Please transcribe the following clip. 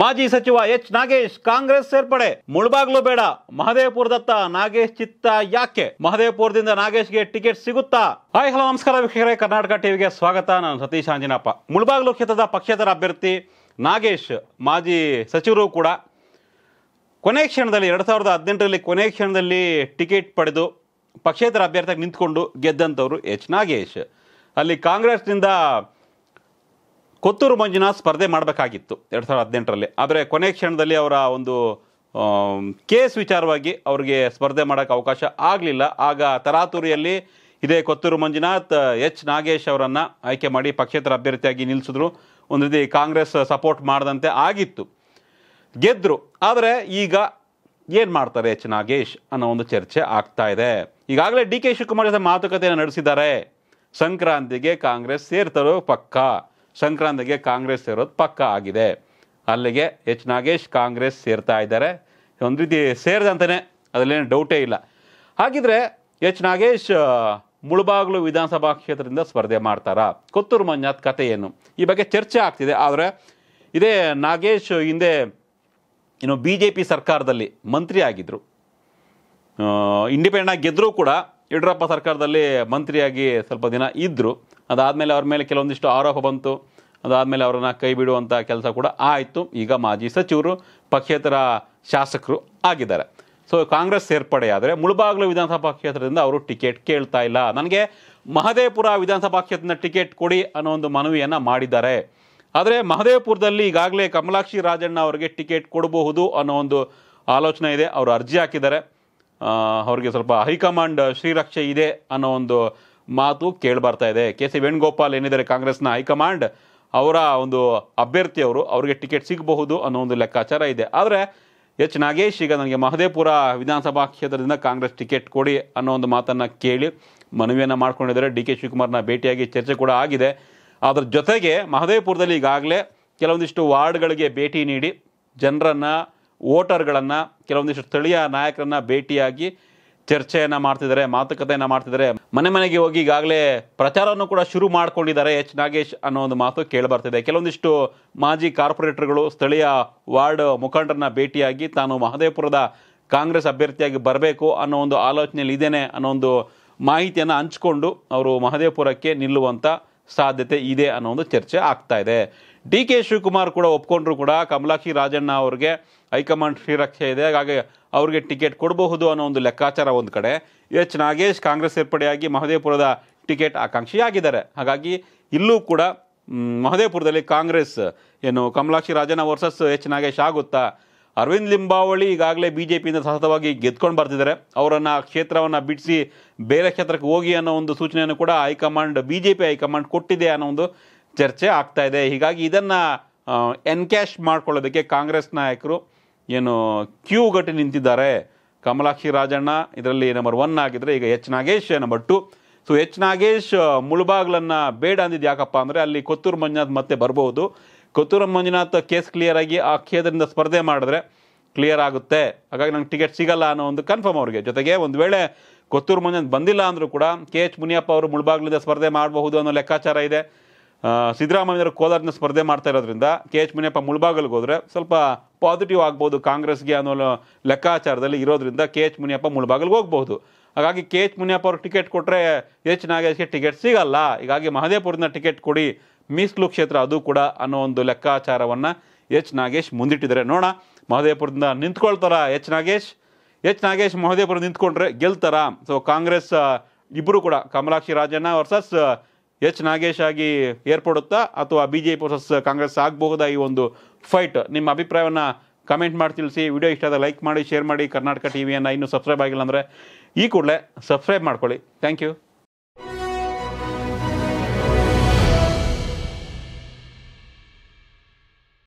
ಮಾಜಿ ಸಚಿವ ಎಚ್ ನಾಗೇಶ್ ಕಾಂಗ್ರೆಸ್ ಸೇರ್ಪಡೆ ಮುಳಬಾಗ್ಲು ಬೇಡ ಮಹದೇವಪುರದತ್ತ ನಾಗೇಶ್ ಚಿತ್ತ ಯಾಕೆ ಮಹದೇವಪುರದಿಂದ ನಾಗೇಶ್ಗೆ ಟಿಕೆಟ್ ಸಿಗುತ್ತಾ ಹಾಯ್ ಹಲೋ ನಮಸ್ಕಾರ ವೀಕ್ಷಕರೇ ಕರ್ನಾಟಕ ಟಿವಿಗೆ ಸ್ವಾಗತ ನಾನು ಸತೀಶ್ ಅಂಜಿನಪ್ಪ ಮುಳಬಾಗ್ಲು ಕ್ಷೇತ್ರದ ಪಕ್ಷೇತರ ಅಭ್ಯರ್ಥಿ ನಾಗೇಶ್ ಮಾಜಿ ಸಚಿವರು ಕೂಡ ಕೊನೆ ಕ್ಷಣದಲ್ಲಿ ಎರಡು ಸಾವಿರದ ಹದಿನೆಂಟರಲ್ಲಿ ಕೊನೆ ಕ್ಷಣದಲ್ಲಿ ಟಿಕೆಟ್ ಪಡೆದು ಪಕ್ಷೇತರ ಅಭ್ಯರ್ಥಿಯಾಗಿ ನಿಂತ್ಕೊಂಡು ಗೆದ್ದಂಥವ್ರು ಎಚ್ ನಾಗೇಶ್ ಅಲ್ಲಿ ಕಾಂಗ್ರೆಸ್ನಿಂದ ಕೊತ್ತೂರು ಮಂಜುನಾಥ್ ಸ್ಪರ್ಧೆ ಮಾಡಬೇಕಾಗಿತ್ತು ಎರಡು ಸಾವಿರದ ಹದಿನೆಂಟರಲ್ಲಿ ಆದರೆ ಕೊನೆ ಕ್ಷಣದಲ್ಲಿ ಅವರ ಒಂದು ಕೇಸ್ ವಿಚಾರವಾಗಿ ಅವರಿಗೆ ಸ್ಪರ್ಧೆ ಮಾಡೋಕ್ಕೆ ಅವಕಾಶ ಆಗಲಿಲ್ಲ ಆಗ ತರಾತುರಿಯಲ್ಲಿ ಇದೇ ಕೊತ್ತೂರು ಮಂಜುನಾಥ್ ಎಚ್ ನಾಗೇಶ್ ಅವರನ್ನು ಆಯ್ಕೆ ಮಾಡಿ ಪಕ್ಷೇತರ ಅಭ್ಯರ್ಥಿಯಾಗಿ ನಿಲ್ಲಿಸಿದ್ರು ಒಂದು ರೀತಿ ಕಾಂಗ್ರೆಸ್ ಸಪೋರ್ಟ್ ಮಾಡದಂತೆ ಆಗಿತ್ತು ಗೆದ್ದರು ಆದರೆ ಈಗ ಏನು ಮಾಡ್ತಾರೆ ಎಚ್ ನಾಗೇಶ್ ಅನ್ನೋ ಒಂದು ಚರ್ಚೆ ಆಗ್ತಾ ಇದೆ ಈಗಾಗಲೇ ಡಿ ಕೆ ಶಿವಕುಮಾರ್ ಜೊತೆ ಮಾತುಕತೆಯನ್ನು ನಡೆಸಿದ್ದಾರೆ ಸಂಕ್ರಾಂತಿಗೆ ಕಾಂಗ್ರೆಸ್ ಸೇರ್ತಾರೋ ಪಕ್ಕಾ ಸಂಕ್ರಾಂತಿಗೆ ಕಾಂಗ್ರೆಸ್ ಸೇರೋದು ಪಕ್ಕ ಆಗಿದೆ ಅಲ್ಲಿಗೆ ಎಚ್ ನಾಗೇಶ್ ಕಾಂಗ್ರೆಸ್ ಸೇರ್ತಾ ಇದ್ದಾರೆ ಒಂದು ರೀತಿ ಸೇರಿದಂತಲೇ ಅದರಲ್ಲೇನು ಡೌಟೇ ಇಲ್ಲ ಹಾಗಿದ್ರೆ ಎಚ್ ನಾಗೇಶ್ ಮುಳುಬಾಗ್ಲು ವಿಧಾನಸಭಾ ಕ್ಷೇತ್ರದಿಂದ ಸ್ಪರ್ಧೆ ಮಾಡ್ತಾರಾ ಕೊತ್ತೂರು ಮಂಜಾತ್ ಕತೆ ಏನು ಈ ಬಗ್ಗೆ ಚರ್ಚೆ ಆಗ್ತಿದೆ ಆದರೆ ಇದೇ ನಾಗೇಶ್ ಹಿಂದೆ ಏನು ಬಿ ಜೆ ಪಿ ಸರ್ಕಾರದಲ್ಲಿ ಮಂತ್ರಿ ಆಗಿದ್ದರು ಇಂಡಿಪೆಂಡೆಂಟ್ ಗೆದ್ದರೂ ಕೂಡ ಯಡಿಯೂರಪ್ಪ ಸರ್ಕಾರದಲ್ಲಿ ಮಂತ್ರಿಯಾಗಿ ಸ್ವಲ್ಪ ದಿನ ಇದ್ದರು ಅದಾದಮೇಲೆ ಅವ್ರ ಮೇಲೆ ಕೆಲವೊಂದಿಷ್ಟು ಆರೋಪ ಬಂತು ಅದಾದಮೇಲೆ ಅವರನ್ನು ಕೈ ಬಿಡುವಂಥ ಕೆಲಸ ಕೂಡ ಆಯಿತು ಈಗ ಮಾಜಿ ಸಚಿವರು ಪಕ್ಷೇತರ ಶಾಸಕರು ಆಗಿದ್ದಾರೆ ಸೊ ಕಾಂಗ್ರೆಸ್ ಸೇರ್ಪಡೆಯಾದರೆ ಮುಳುಬಾಗ್ಲು ವಿಧಾನಸಭಾ ಕ್ಷೇತ್ರದಿಂದ ಅವರು ಟಿಕೆಟ್ ಕೇಳ್ತಾ ಇಲ್ಲ ನನಗೆ ಮಹದೇಪುರ ವಿಧಾನಸಭಾ ಕ್ಷೇತ್ರದಿಂದ ಟಿಕೆಟ್ ಕೊಡಿ ಅನ್ನೋ ಒಂದು ಮನವಿಯನ್ನು ಮಾಡಿದ್ದಾರೆ ಆದರೆ ಮಹದೇವಪುರದಲ್ಲಿ ಈಗಾಗಲೇ ಕಮಲಾಕ್ಷಿ ರಾಜಣ್ಣ ಅವರಿಗೆ ಟಿಕೆಟ್ ಕೊಡಬಹುದು ಅನ್ನೋ ಒಂದು ಆಲೋಚನೆ ಇದೆ ಅವರು ಅರ್ಜಿ ಹಾಕಿದ್ದಾರೆ ಅವರಿಗೆ ಸ್ವಲ್ಪ ಹೈಕಮಾಂಡ್ ಶ್ರೀರಕ್ಷೆ ಇದೆ ಅನ್ನೋ ಒಂದು ಮಾತು ಕೇಳಿಬರ್ತಾ ಇದೆ ಕೆ ಸಿ ವೇಣುಗೋಪಾಲ್ ಏನಿದ್ದಾರೆ ಕಾಂಗ್ರೆಸ್ನ ಹೈಕಮಾಂಡ್ ಅವರ ಒಂದು ಅಭ್ಯರ್ಥಿಯವರು ಅವರಿಗೆ ಟಿಕೆಟ್ ಸಿಗಬಹುದು ಅನ್ನೋ ಒಂದು ಲೆಕ್ಕಾಚಾರ ಇದೆ ಆದರೆ ಎಚ್ ನಾಗೇಶ್ ಈಗ ನನಗೆ ಮಹದೇಪುರ ವಿಧಾನಸಭಾ ಕ್ಷೇತ್ರದಿಂದ ಕಾಂಗ್ರೆಸ್ ಟಿಕೆಟ್ ಕೊಡಿ ಅನ್ನೋ ಒಂದು ಮಾತನ್ನು ಕೇಳಿ ಮನವಿಯನ್ನು ಮಾಡ್ಕೊಂಡಿದ್ದಾರೆ ಡಿ ಕೆ ಶಿವಕುಮಾರ್ನ ಭೇಟಿಯಾಗಿ ಚರ್ಚೆ ಕೂಡ ಆಗಿದೆ ಅದರ ಜೊತೆಗೆ ಮಹದೇಪುರದಲ್ಲಿ ಈಗಾಗಲೇ ಕೆಲವೊಂದಿಷ್ಟು ವಾರ್ಡ್ಗಳಿಗೆ ಭೇಟಿ ನೀಡಿ ಜನರನ್ನು ವೋಟರ್ಗಳನ್ನು ಕೆಲವೊಂದಿಷ್ಟು ಸ್ಥಳೀಯ ನಾಯಕರನ್ನು ಭೇಟಿಯಾಗಿ ಚರ್ಚೆಯನ್ನು ಮಾಡ್ತಿದ್ದಾರೆ ಮಾತುಕತೆಯನ್ನು ಮಾಡ್ತಿದ್ದಾರೆ ಮನೆ ಮನೆಗೆ ಹೋಗಿ ಈಗಾಗಲೇ ಪ್ರಚಾರವನ್ನು ಕೂಡ ಶುರು ಮಾಡ್ಕೊಂಡಿದ್ದಾರೆ ಎಚ್ ನಾಗೇಶ್ ಅನ್ನೋ ಒಂದು ಮಾತು ಕೇಳಬರ್ತಿದೆ ಕೆಲವೊಂದಿಷ್ಟು ಮಾಜಿ ಕಾರ್ಪೊರೇಟರ್ಗಳು ಸ್ಥಳೀಯ ವಾರ್ಡ್ ಮುಖಂಡರನ್ನ ಭೇಟಿಯಾಗಿ ತಾನು ಮಹದೇವಪುರದ ಕಾಂಗ್ರೆಸ್ ಅಭ್ಯರ್ಥಿಯಾಗಿ ಬರಬೇಕು ಅನ್ನೋ ಒಂದು ಆಲೋಚನೆಯಲ್ಲಿ ಇದ್ದೇನೆ ಅನ್ನೋ ಒಂದು ಮಾಹಿತಿಯನ್ನು ಹಂಚಿಕೊಂಡು ಅವರು ಮಹದೇವಪುರಕ್ಕೆ ನಿಲ್ಲುವಂಥ ಸಾಧ್ಯತೆ ಇದೆ ಅನ್ನೋ ಒಂದು ಚರ್ಚೆ ಆಗ್ತಾ ಇದೆ ಡಿ ಕೆ ಶಿವಕುಮಾರ್ ಕೂಡ ಒಪ್ಕೊಂಡ್ರು ಕೂಡ ಕಮಲಾಕ್ಷಿ ರಾಜಣ್ಣ ಅವ್ರಿಗೆ ಹೈಕಮಾಂಡ್ ಶ್ರೀರಕ್ಷೆ ಇದೆ ಹಾಗಾಗಿ ಅವ್ರಿಗೆ ಟಿಕೆಟ್ ಕೊಡಬಹುದು ಅನ್ನೋ ಒಂದು ಲೆಕ್ಕಾಚಾರ ಒಂದು ಕಡೆ ಎಚ್ ನಾಗೇಶ್ ಕಾಂಗ್ರೆಸ್ ಸೇರ್ಪಡೆಯಾಗಿ ಮಹದೇವಪುರದ ಟಿಕೆಟ್ ಆಕಾಂಕ್ಷಿಯಾಗಿದ್ದಾರೆ ಹಾಗಾಗಿ ಇಲ್ಲೂ ಕೂಡ ಮಹದೇವಪುರದಲ್ಲಿ ಕಾಂಗ್ರೆಸ್ ಏನು ಕಮಲಾಕ್ಷಿ ರಾಜಣ್ಣ ವರ್ಸಸ್ ಎಚ್ ನಾಗೇಶ್ ಆಗುತ್ತಾ ಅರವಿಂದ್ ಲಿಂಬಾವಳಿ ಈಗಾಗಲೇ ಬಿ ಜೆ ಪಿಯಿಂದ ಸತತವಾಗಿ ಗೆದ್ಕೊಂಡು ಬರ್ತಿದ್ದಾರೆ ಅವರನ್ನು ಆ ಕ್ಷೇತ್ರವನ್ನು ಬಿಡಿಸಿ ಬೇರೆ ಕ್ಷೇತ್ರಕ್ಕೆ ಹೋಗಿ ಅನ್ನೋ ಒಂದು ಸೂಚನೆಯನ್ನು ಕೂಡ high command B J P high command ಕೊಟ್ಟಿದೆ ಅನ್ನೋ ಒಂದು ಚರ್ಚೆ ಆಗ್ತಾ ಇದೆ ಹೀಗಾಗಿ ಇದನ್ನು ಎನ್ಕ್ಯಾಶ್ ಮಾಡ್ಕೊಳ್ಳೋದಕ್ಕೆ ಕಾಂಗ್ರೆಸ್ ನಾಯಕರು ಏನು ಕ್ಯೂ ಗಟ್ಟಿ ನಿಂತಿದ್ದಾರೆ ಕಮಲಾಕ್ಷಿ ರಾಜಣ್ಣ ಇದರಲ್ಲಿ ನಂಬರ್ ಒನ್ ಆಗಿದ್ದರೆ ಈಗ H Nagesh number two so H Nagesh ಮುಳುಬಾಗ್ಲನ್ನು ಬೇಡ ಅಂದಿದ್ದು ಯಾಕಪ್ಪ ಅಂದರೆ ಅಲ್ಲಿ ಕೊತ್ತೂರು ಮಂಜಾದ್ ಮತ್ತೆ ಬರ್ಬೋದು ಕೊತ್ತೂರಂ ಮಂಜುನಾಥ್ ಕೇಸ್ ಕ್ಲಿಯರ್ ಆಗಿ ಆ ಕ್ಷೇತ್ರದಿಂದ ಸ್ಪರ್ಧೆ ಮಾಡಿದ್ರೆ ಕ್ಲಿಯರ್ ಆಗುತ್ತೆ ಹಾಗಾಗಿ ನಂಗೆ ಟಿಕೆಟ್ ಸಿಗಲ್ಲ ಅನ್ನೋ ಒಂದು ಕನ್ಫರ್ಮ್ ಅವ್ರಿಗೆ ಜೊತೆಗೆ ಒಂದು ವೇಳೆ ಕೊತ್ತೂರು ಮಂಜುನಾಥ್ ಬಂದಿಲ್ಲ ಅಂದರೂ ಕೂಡ ಕೆ ಎಚ್ ಮುನಿಯಪ್ಪ ಅವರು ಮುಳಬಾಗ್ಲಿಂದ ಸ್ಪರ್ಧೆ ಮಾಡಬಹುದು ಅನ್ನೋ ಲೆಕ್ಕಾಚಾರ ಇದೆ ಸಿದ್ದರಾಮಯ್ಯರು ಕೋಲಾರದಿಂದ ಸ್ಪರ್ಧೆ ಮಾಡ್ತಾ ಇರೋದ್ರಿಂದ ಕೆ ಎಚ್ ಮುನಿಯಪ್ಪ ಮುಳಬಾಗಲಿಗೆ ಹೋದರೆ ಸ್ವಲ್ಪ ಪಾಸಿಟಿವ್ ಆಗ್ಬೋದು ಕಾಂಗ್ರೆಸ್ಗೆ ಅನ್ನೋ ಲೆಕ್ಕಾಚಾರದಲ್ಲಿ ಇರೋದ್ರಿಂದ ಕೆ ಎಚ್ ಮುನಿಯಪ್ಪ ಮುಳಬಾಗಿಲ್ಗೆ ಹೋಗ್ಬೋದು ಹಾಗಾಗಿ ಕೆ ಎಚ್ ಮುನಿಯಪ್ಪ ಅವ್ರಿಗೆ ಟಿಕೆಟ್ ಕೊಟ್ಟರೆ ಎಚ್ ನಾಗೇಶ್ಗೆ ಟಿಕೆಟ್ ಸಿಗಲ್ಲ ಹೀಗಾಗಿ ಮಹದೇಪುರದಿಂದ ಟಿಕೆಟ್ ಕೊಡಿ ಮೀಸಲು ಕ್ಷೇತ್ರ ಅದು ಕೂಡ ಅನ್ನೋ ಒಂದು ಲೆಕ್ಕಾಚಾರವನ್ನು ಎಚ್ ನಾಗೇಶ್ ಮುಂದಿಟ್ಟಿದ್ದಾರೆ ನೋಡ ಮಹದೇಪುರದಿಂದ ನಿಂತ್ಕೊಳ್ತಾರ ಎಚ್ ನಾಗೇಶ್ ಎಚ್ ನಾಗೇಶ್ ಮಹದೇಪುರ ನಿಂತ್ಕೊಂಡ್ರೆ ಗೆಲ್ತಾರ ಸೊ ಕಾಂಗ್ರೆಸ್ ಇಬ್ಬರು ಕೂಡ ಕಮಲಾಕ್ಷಿ ರಾಜಣ್ಣ ವರ್ಸಸ್ ಎಚ್ ನಾಗೇಶ್ ಆಗಿ ಏರ್ಪಡುತ್ತಾ ಅಥವಾ B J P versus Congress ಆಗಬಹುದಾ ಈ ಒಂದು ಫೈಟ್ ನಿಮ್ಮ ಅಭಿಪ್ರಾಯವನ್ನು ಕಮೆಂಟ್ ಮಾಡಿ ತಿಳಿಸಿ ವಿಡಿಯೋ ಇಷ್ಟ ಆದರೆ ಲೈಕ್ ಮಾಡಿ ಶೇರ್ ಮಾಡಿ ಕರ್ನಾಟಕ ವಿಯನ್ನು ಇನ್ನೂ ಸಬ್ಸ್ಕ್ರೈಬ್ ಆಗಿಲ್ಲ ಅಂದರೆ ಈ ಕೂಡಲೇ ಸಬ್ಸ್ಕ್ರೈಬ್ ಮಾಡ್ಕೊಳ್ಳಿ ಥ್ಯಾಂಕ್ ಯು